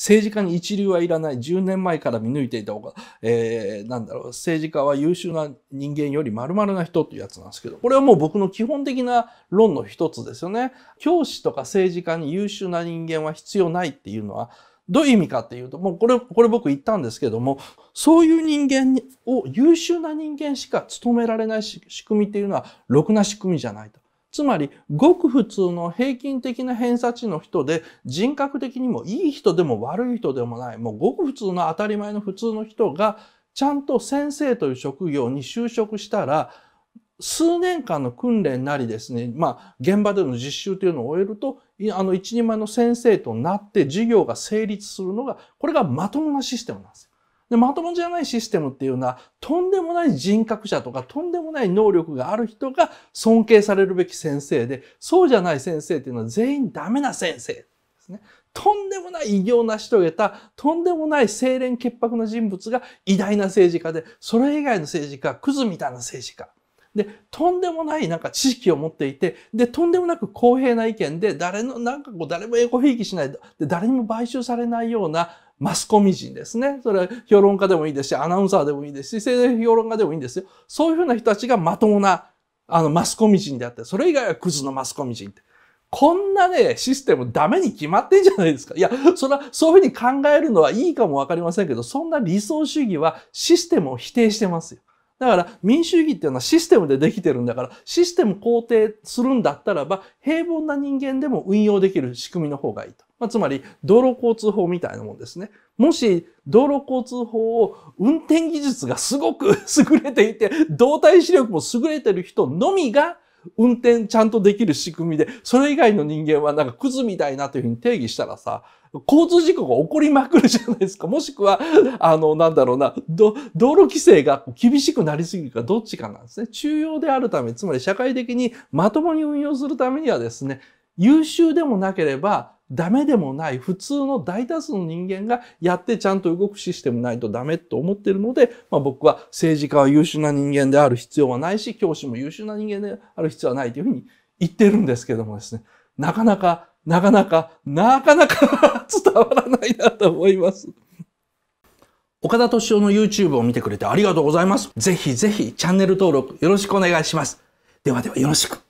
政治家に一流はいらない。10年前から見抜いていた方が、えー、なんだろう、政治家は優秀な人間より丸々な人っていうやつなんですけど、これはもう僕の基本的な論の一つですよね。教師とか政治家に優秀な人間は必要ないっていうのは、どういう意味かっていうと、もうこれ、これ僕言ったんですけども、そういう人間を優秀な人間しか務められない仕組みっていうのは、ろくな仕組みじゃないと。つまり、ごく普通の平均的な偏差値の人で、人格的にもいい人でも悪い人でもない、もうごく普通の当たり前の普通の人が、ちゃんと先生という職業に就職したら、数年間の訓練なりですね、まあ、現場での実習というのを終えると、あの、一人前の先生となって授業が成立するのが、これがまともなシステムなんです。で、まともじゃないシステムっていうのは、とんでもない人格者とか、とんでもない能力がある人が尊敬されるべき先生で、そうじゃない先生っていうのは全員ダメな先生ですね。とんでもない偉業を成し遂げた、とんでもない清廉潔白な人物が偉大な政治家で、それ以外の政治家はクズみたいな政治家。で、とんでもないなんか知識を持っていて、で、とんでもなく公平な意見で、誰の、なんかこう、誰もエゴひいきしない、で、誰にも買収されないような、マスコミ人ですね。それは評論家でもいいですし、アナウンサーでもいいですし、政治評論家でもいいんですよ。そういうふうな人たちがまともな、あの、マスコミ人であって、それ以外はクズのマスコミ人って。こんなね、システムダメに決まってんじゃないですか。いや、それは、そういうふうに考えるのはいいかもわかりませんけど、そんな理想主義はシステムを否定してますよ。だから民主主義っていうのはシステムでできてるんだから、システム肯定するんだったらば、平凡な人間でも運用できる仕組みの方がいいと。まあ、つまり、道路交通法みたいなもんですね。もし、道路交通法を運転技術がすごく 優れていて、動体視力も優れてる人のみが、運転ちゃんとできる仕組みで、それ以外の人間はなんかクズみたいなというふうに定義したらさ、交通事故が起こりまくるじゃないですか。もしくは、あの、なんだろうな、道路規制が厳しくなりすぎるかどっちかなんですね。中央であるため、つまり社会的にまともに運用するためにはですね、優秀でもなければダメでもない普通の大多数の人間がやってちゃんと動くシステムないとダメと思ってるので、まあ、僕は政治家は優秀な人間である必要はないし、教師も優秀な人間である必要はないというふうに言ってるんですけどもですね、なかなか、なかなか、なかなか 伝わらないなと思います。岡田敏夫の YouTube を見てくれてありがとうございます。ぜひぜひチャンネル登録よろしくお願いします。ではではよろしく。